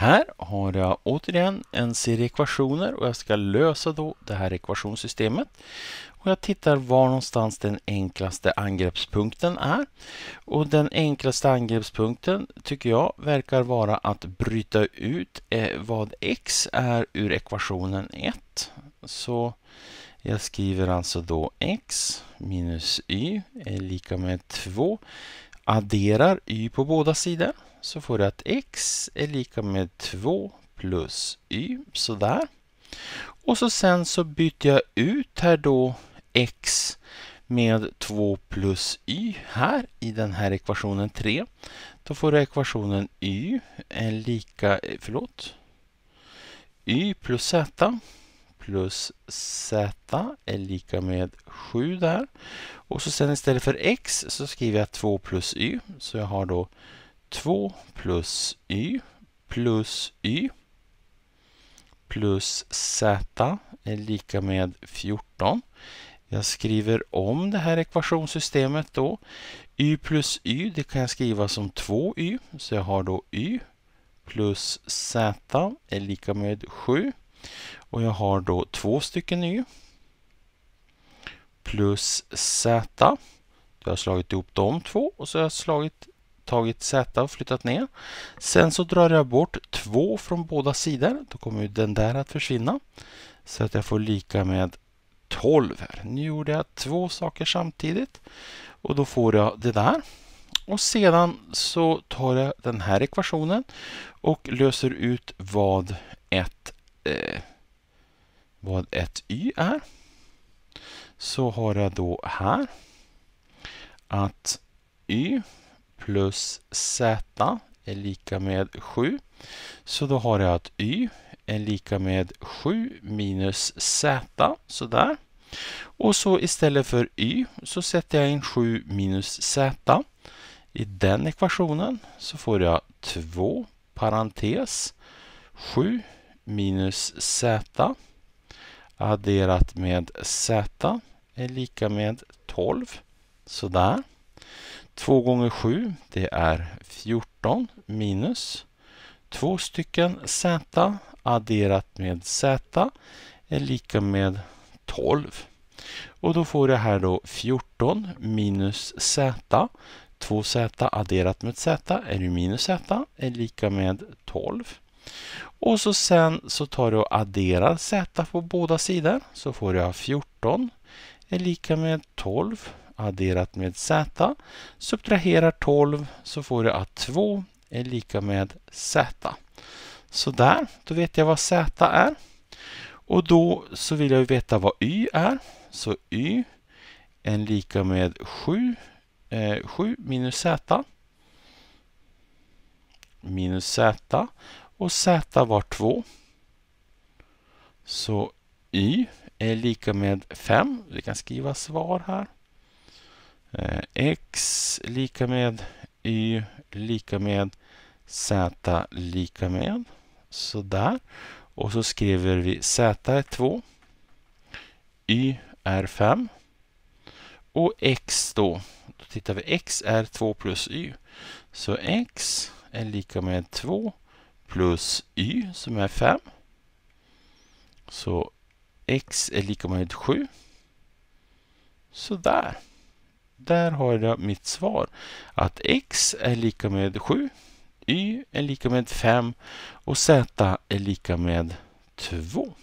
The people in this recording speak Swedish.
Här har jag återigen en serie ekvationer och jag ska lösa då det här ekvationssystemet. Och jag tittar var någonstans den enklaste angreppspunkten är. Och den enklaste angreppspunkten tycker jag verkar vara att bryta ut eh, vad x är ur ekvationen 1. Så jag skriver alltså då x minus y är lika med 2 adderar y på båda sidor så får du att x är lika med 2 plus y, sådär. Och så sen så byter jag ut här då x med 2 plus y här i den här ekvationen 3. Då får du ekvationen y är lika, eh, förlåt, y plus z plus z är lika med 7 där. Och så sen istället för x så skriver jag 2 plus y. Så jag har då 2 plus y plus y plus z är lika med 14. Jag skriver om det här ekvationssystemet då. y plus y det kan jag skriva som 2y. Så jag har då y plus z är lika med 7 och jag har då två stycken y plus z. Jag har slagit ihop de två och så har jag slagit, tagit z och flyttat ner. Sen så drar jag bort två från båda sidor. Då kommer den där att försvinna. Så att jag får lika med 12 här. Nu gjorde jag två saker samtidigt och då får jag det där. Och sedan så tar jag den här ekvationen och löser ut vad eh, vad ett y är så har jag då här att y plus z är lika med 7. Så då har jag att y är lika med 7 minus z, sådär. Och så istället för y så sätter jag in 7 minus z. I den ekvationen så får jag 2 parentes 7 minus z adderat med z är lika med 12. Sådär. 2 gånger 7 det är 14 minus två stycken z adderat med z är lika med 12. Och då får jag här då 14 minus z. 2z adderat med z är ju minus z är lika med 12. Och så sen så tar du och adderar z på båda sidor så får du jag 14 är lika med 12 adderat med z. Subtraherar 12 så får du att 2 är lika med z. Så där, då vet jag vad z är. Och då så vill jag veta vad y är. Så y är lika med 7, eh, 7 minus z minus z och z var 2. Så y är lika med 5. Vi kan skriva svar här. Eh, x lika med y lika med z lika med. Så där. Och så skriver vi z är 2. y är 5. Och x då. Då tittar vi x är 2 plus y. Så x är lika med 2 plus y som är 5. Så x är lika med 7. Så där. Där har jag mitt svar. Att x är lika med 7, y är lika med 5 och z är lika med 2.